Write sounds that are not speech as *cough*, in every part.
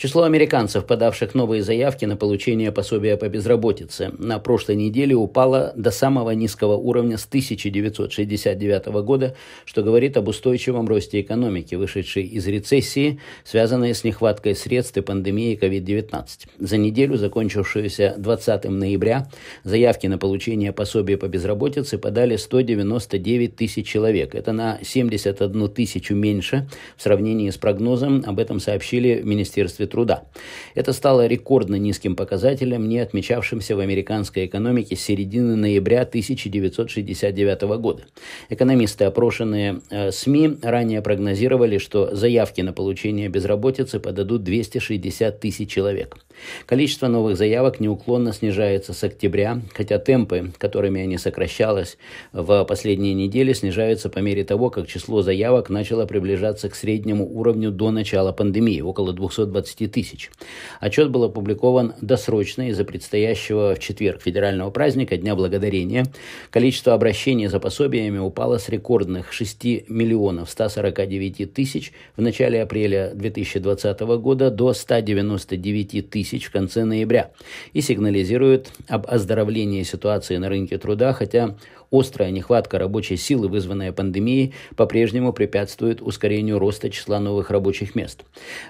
Число американцев, подавших новые заявки на получение пособия по безработице, на прошлой неделе упало до самого низкого уровня с 1969 года, что говорит об устойчивом росте экономики, вышедшей из рецессии, связанной с нехваткой средств и пандемией COVID-19. За неделю, закончившуюся 20 ноября, заявки на получение пособия по безработице подали 199 тысяч человек. Это на 71 тысячу меньше в сравнении с прогнозом. Об этом сообщили в Министерстве труда. Это стало рекордно низким показателем, не отмечавшимся в американской экономике с середины ноября 1969 года. Экономисты, опрошенные э, СМИ, ранее прогнозировали, что заявки на получение безработицы подадут 260 тысяч человек. Количество новых заявок неуклонно снижается с октября, хотя темпы, которыми они сокращались в последние недели, снижаются по мере того, как число заявок начало приближаться к среднему уровню до начала пандемии, около 220 130 тысяч. Отчет был опубликован досрочно из-за предстоящего в четверг федерального праздника Дня Благодарения. Количество обращений за пособиями упало с рекордных 6 миллионов 149 тысяч в начале апреля 2020 года до 199 тысяч в конце ноября и сигнализирует об оздоровлении ситуации на рынке труда, хотя Острая нехватка рабочей силы, вызванная пандемией, по-прежнему препятствует ускорению роста числа новых рабочих мест.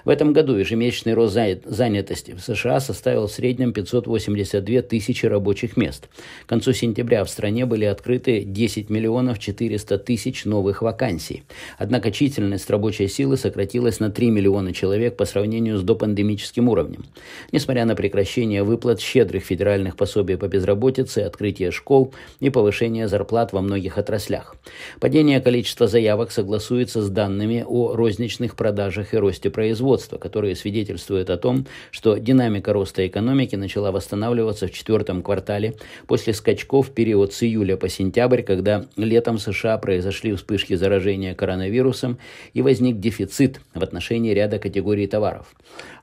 В этом году ежемесячный рост занятости в США составил в среднем 582 тысячи рабочих мест. К концу сентября в стране были открыты 10 миллионов 400 тысяч новых вакансий. Однако численность рабочей силы сократилась на 3 миллиона человек по сравнению с допандемическим уровнем. Несмотря на прекращение выплат щедрых федеральных пособий по безработице, открытие школ и повышение зарплат во многих отраслях. Падение количества заявок согласуется с данными о розничных продажах и росте производства, которые свидетельствуют о том, что динамика роста экономики начала восстанавливаться в четвертом квартале после скачков в период с июля по сентябрь, когда летом США произошли вспышки заражения коронавирусом и возник дефицит в отношении ряда категорий товаров.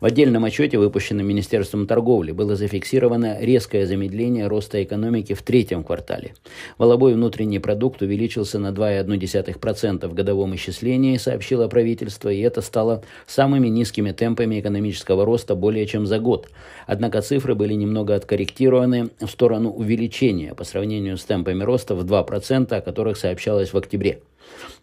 В отдельном отчете, выпущенном Министерством торговли, было зафиксировано резкое замедление роста экономики в третьем квартале. Воловой Годовой внутренний продукт увеличился на 2,1% в годовом исчислении, сообщило правительство, и это стало самыми низкими темпами экономического роста более чем за год. Однако цифры были немного откорректированы в сторону увеличения по сравнению с темпами роста в 2%, о которых сообщалось в октябре.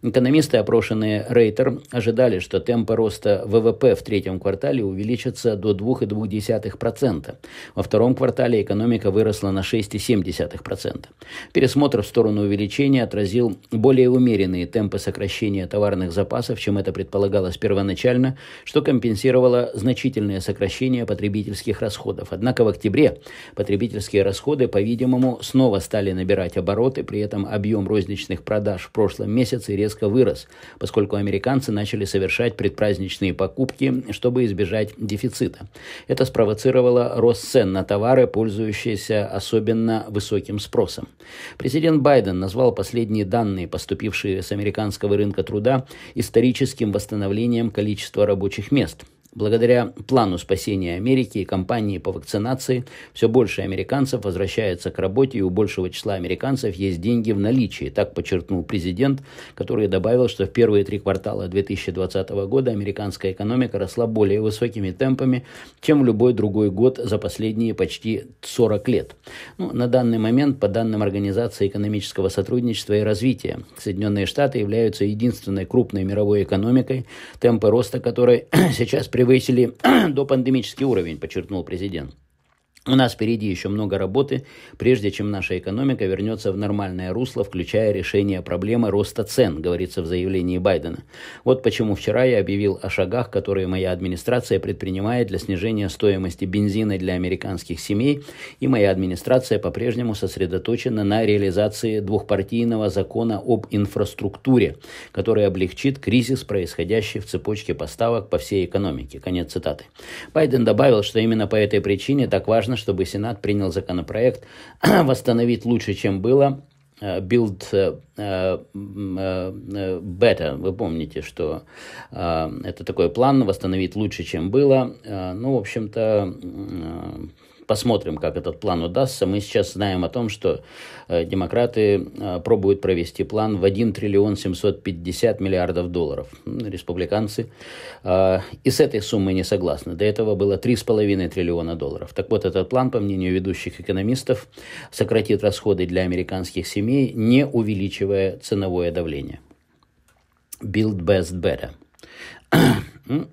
Экономисты, опрошенные Рейтер, ожидали, что темпы роста ВВП в третьем квартале увеличатся до 2,2%. Во втором квартале экономика выросла на 6,7%. Пересмотр в сторону увеличения отразил более умеренные темпы сокращения товарных запасов, чем это предполагалось первоначально, что компенсировало значительное сокращение потребительских расходов. Однако в октябре потребительские расходы, по-видимому, снова стали набирать обороты, при этом объем розничных продаж в прошлом месяце месяцы резко вырос, поскольку американцы начали совершать предпраздничные покупки, чтобы избежать дефицита. Это спровоцировало рост цен на товары, пользующиеся особенно высоким спросом. Президент Байден назвал последние данные, поступившие с американского рынка труда, историческим восстановлением количества рабочих мест – Благодаря плану спасения Америки и кампании по вакцинации все больше американцев возвращается к работе, и у большего числа американцев есть деньги в наличии, так подчеркнул президент, который добавил, что в первые три квартала 2020 года американская экономика росла более высокими темпами, чем в любой другой год за последние почти 40 лет. Ну, на данный момент, по данным Организации экономического сотрудничества и развития, Соединенные Штаты являются единственной крупной мировой экономикой, темпы роста которой *clears throat* сейчас превышают превысили *clears throat* допандемический уровень, подчеркнул президент. У нас впереди еще много работы, прежде чем наша экономика вернется в нормальное русло, включая решение проблемы роста цен, говорится в заявлении Байдена. Вот почему вчера я объявил о шагах, которые моя администрация предпринимает для снижения стоимости бензина для американских семей, и моя администрация по-прежнему сосредоточена на реализации двухпартийного закона об инфраструктуре, который облегчит кризис, происходящий в цепочке поставок по всей экономике. Конец цитаты. Байден добавил, что именно по этой причине так важно важно, чтобы Сенат принял законопроект *clears throat* «Восстановить лучше, чем было», э, Build э, э, Better. Вы помните, что это такой план восстановить лучше, чем было. Ну, в общем-то, Посмотрим, как этот план удастся. Мы сейчас знаем о том, что э, демократы э, пробуют провести план в 1 триллион 750 миллиардов долларов. Республиканцы э, и с этой суммой не согласны. До этого было 3,5 триллиона долларов. Так вот, этот план, по мнению ведущих экономистов, сократит расходы для американских семей, не увеличивая ценовое давление. Build best better.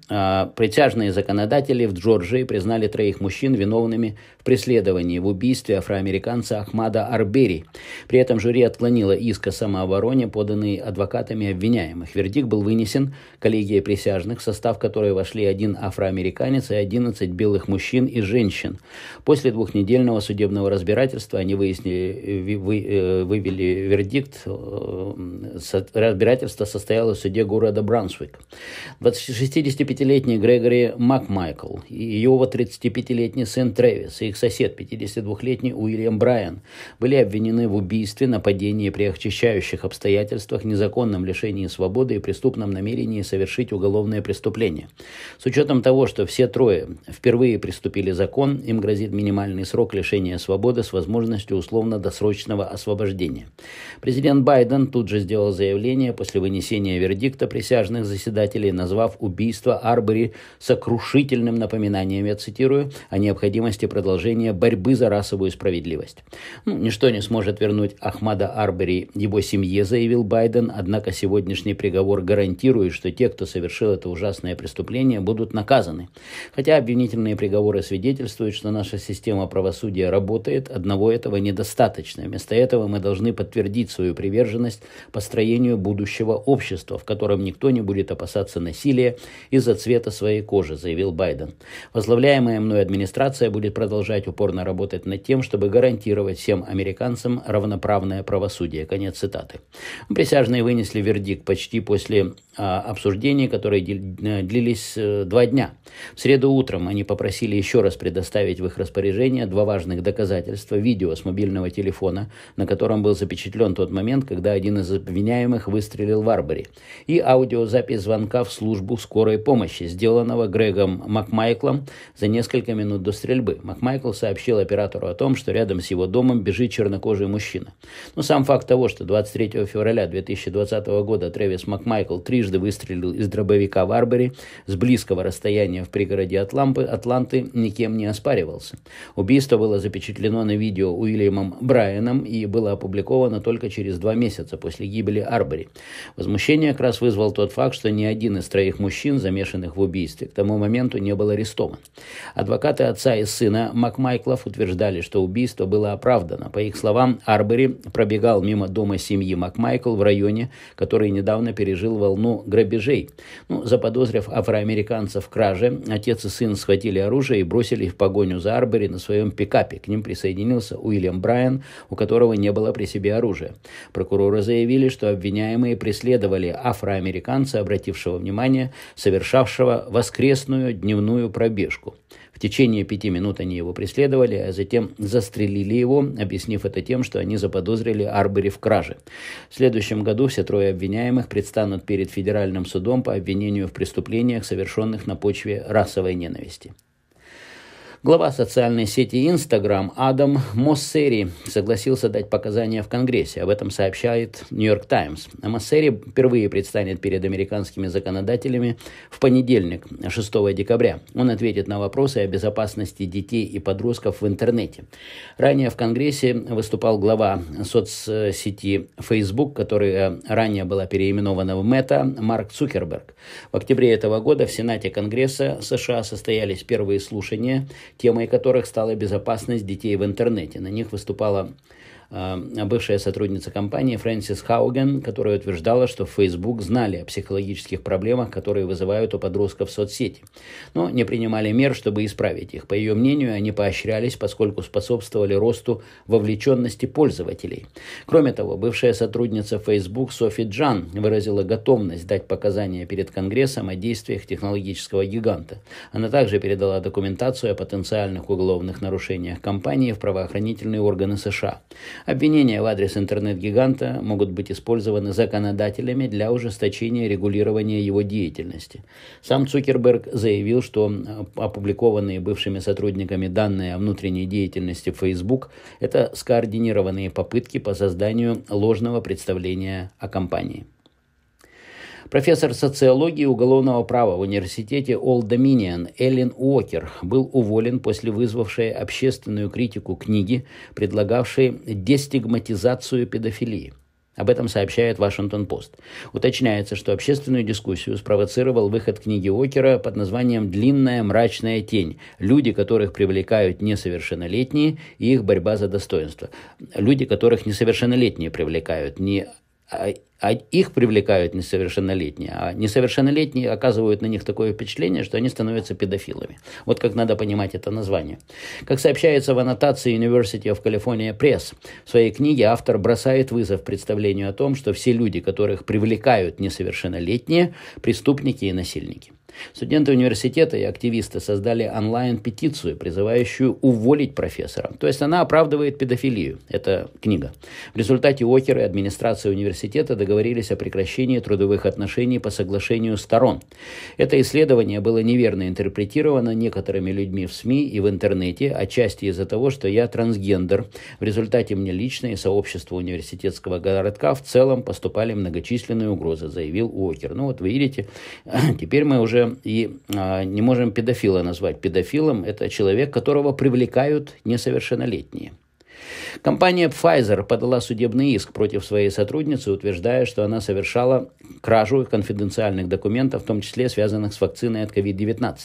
А, Притяжные законодатели в Джорджии признали троих мужчин виновными в преследовании в убийстве афроамериканца Ахмада Арбери. При этом жюри отклонило иск о самообороне, поданный адвокатами обвиняемых. Вердикт был вынесен коллегией присяжных, в состав которой вошли один афроамериканец и 11 белых мужчин и женщин. После двухнедельного судебного разбирательства они выяснили, вы, э, вывели вердикт. Э, разбирательство состоялось в суде города Брансуик. 26 55-летний Грегори МакМайкл и его 35-летний сын Трэвис и их сосед, 52-летний Уильям Брайан, были обвинены в убийстве, нападении при очищающих обстоятельствах, незаконном лишении свободы и преступном намерении совершить уголовное преступление. С учетом того, что все трое впервые приступили закон, им грозит минимальный срок лишения свободы с возможностью условно-досрочного освобождения. Президент Байден тут же сделал заявление после вынесения вердикта присяжных заседателей, назвав убийство убийство Арбори сокрушительным напоминанием, я цитирую, о необходимости продолжения борьбы за расовую справедливость. Ну, ничто не сможет вернуть Ахмада Арбери его семье, заявил Байден, однако сегодняшний приговор гарантирует, что те, кто совершил это ужасное преступление, будут наказаны. Хотя обвинительные приговоры свидетельствуют, что наша система правосудия работает, одного этого недостаточно. Вместо этого мы должны подтвердить свою приверженность построению будущего общества, в котором никто не будет опасаться насилия из-за цвета своей кожи, заявил Байден. Возглавляемая мной администрация будет продолжать упорно работать над тем, чтобы гарантировать всем американцам равноправное правосудие. Конец цитаты. Присяжные вынесли вердикт почти после а, обсуждений, которые э, длились э, два дня. В среду утром они попросили еще раз предоставить в их распоряжение два важных доказательства – видео с мобильного телефона, на котором был запечатлен тот момент, когда один из обвиняемых выстрелил в Арборе, и аудиозапись звонка в службу скорой помощи, сделанного Грегом Макмайклом за несколько минут до стрельбы. Макмайкл сообщил оператору о том, что рядом с его домом бежит чернокожий мужчина. Но сам факт того, что 23 февраля 2020 года Тревис Макмайкл три трижды выстрелил из дробовика в Арборе с близкого расстояния в пригороде Атланты, Атланты никем не оспаривался. Убийство было запечатлено на видео Уильямом Брайаном и было опубликовано только через два месяца после гибели Арбори. Возмущение как раз вызвал тот факт, что ни один из троих мужчин, замешанных в убийстве, к тому моменту не был арестован. Адвокаты отца и сына Макмайклов утверждали, что убийство было оправдано. По их словам, Арбери пробегал мимо дома семьи Макмайкл в районе, который недавно пережил волну волну грабежей. Ну, заподозрив афроамериканца в краже, отец и сын схватили оружие и бросили в погоню за Арбери на своем пикапе. К ним присоединился Уильям Брайан, у которого не было при себе оружия. Прокуроры заявили, что обвиняемые преследовали афроамериканца, обратившего внимание, совершавшего воскресную дневную пробежку течение пяти минут они его преследовали, а затем застрелили его, объяснив это тем, что они заподозрили Арбери в краже. В следующем году все трое обвиняемых предстанут перед федеральным судом по обвинению в преступлениях, совершенных на почве расовой ненависти. Глава социальной сети Instagram Адам Моссери согласился дать показания в Конгрессе. Об этом сообщает Нью-Йорк Таймс. Моссери впервые предстанет перед американскими законодателями в понедельник, 6 декабря. Он ответит на вопросы о безопасности детей и подростков в интернете. Ранее в Конгрессе выступал глава соцсети Facebook, которая ранее была переименована в Мета, Марк Цукерберг. В октябре этого года в Сенате Конгресса США состоялись первые слушания темой которых стала безопасность детей в интернете. На них выступала Э, бывшая сотрудница компании Фрэнсис Хауген, которая утверждала, что Facebook знали о психологических проблемах, которые вызывают у подростков в соцсети, но не принимали мер, чтобы исправить их. По ее мнению, они поощрялись, поскольку способствовали росту вовлеченности пользователей. Кроме того, бывшая сотрудница Facebook Софи Джан выразила готовность дать показания перед Конгрессом о действиях технологического гиганта. Она также передала документацию о потенциальных уголовных нарушениях компании в правоохранительные органы США. Обвинения в адрес интернет-гиганта могут быть использованы законодателями для ужесточения регулирования его деятельности. Сам Цукерберг заявил, что опубликованные бывшими сотрудниками данные о внутренней деятельности Facebook – это скоординированные попытки по созданию ложного представления о компании. Профессор социологии и уголовного права в университете Олд Доминион Эллен Уокер был уволен после вызвавшей общественную критику книги, предлагавшей дестигматизацию педофилии. Об этом сообщает Вашингтон-Пост. Уточняется, что общественную дискуссию спровоцировал выход книги Окера под названием «Длинная мрачная тень. Люди, которых привлекают несовершеннолетние, и их борьба за достоинство». Люди, которых несовершеннолетние привлекают, не а, а их привлекают несовершеннолетние, а несовершеннолетние оказывают на них такое впечатление, что они становятся педофилами. Вот как надо понимать это название. Как сообщается в аннотации University of California Press, в своей книге автор бросает вызов представлению о том, что все люди, которых привлекают несовершеннолетние, преступники и насильники. Студенты университета и активисты создали онлайн-петицию, призывающую уволить профессора. То есть она оправдывает педофилию. Это книга. В результате Окер и администрация университета договорились о прекращении трудовых отношений по соглашению сторон. Это исследование было неверно интерпретировано некоторыми людьми в СМИ и в интернете, отчасти из-за того, что я трансгендер. В результате мне лично и сообществу университетского городка в целом поступали многочисленные угрозы, заявил Уокер. Ну вот вы видите, *clears throat* теперь мы уже и а, не можем педофила назвать. Педофилом – это человек, которого привлекают несовершеннолетние. Компания Pfizer подала судебный иск против своей сотрудницы, утверждая, что она совершала кражу конфиденциальных документов, в том числе связанных с вакциной от COVID-19.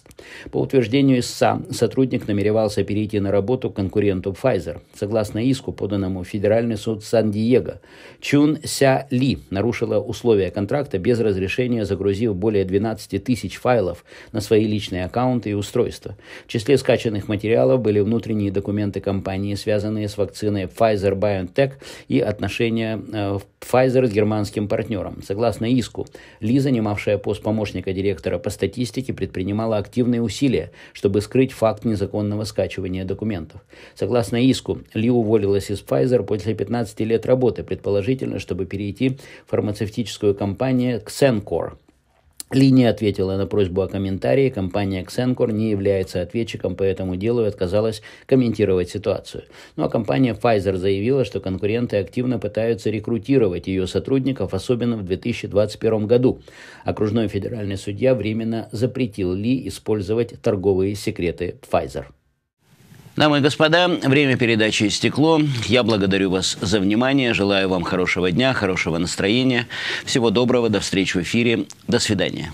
По утверждению ИСА, сотрудник намеревался перейти на работу к конкуренту Pfizer. Согласно иску, поданному в Федеральный суд Сан-Диего, Чун Ся Ли нарушила условия контракта без разрешения, загрузив более 12 тысяч файлов на свои личные аккаунты и устройства. В числе скачанных материалов были внутренние документы компании, связанные с вакциной Pfizer BioNTech и отношения э, Pfizer с германским партнером. Согласно иску. Ли, занимавшая пост помощника директора по статистике, предпринимала активные усилия, чтобы скрыть факт незаконного скачивания документов. Согласно иску, Ли уволилась из Pfizer после 15 лет работы, предположительно, чтобы перейти в фармацевтическую компанию Xencor – ли не ответила на просьбу о комментарии, компания Xencor не является ответчиком по этому делу и отказалась комментировать ситуацию. Ну а компания Pfizer заявила, что конкуренты активно пытаются рекрутировать ее сотрудников, особенно в 2021 году. Окружной федеральный судья временно запретил Ли использовать торговые секреты Pfizer. Дамы и господа, время передачи истекло. Я благодарю вас за внимание, желаю вам хорошего дня, хорошего настроения, всего доброго, до встречи в эфире, до свидания.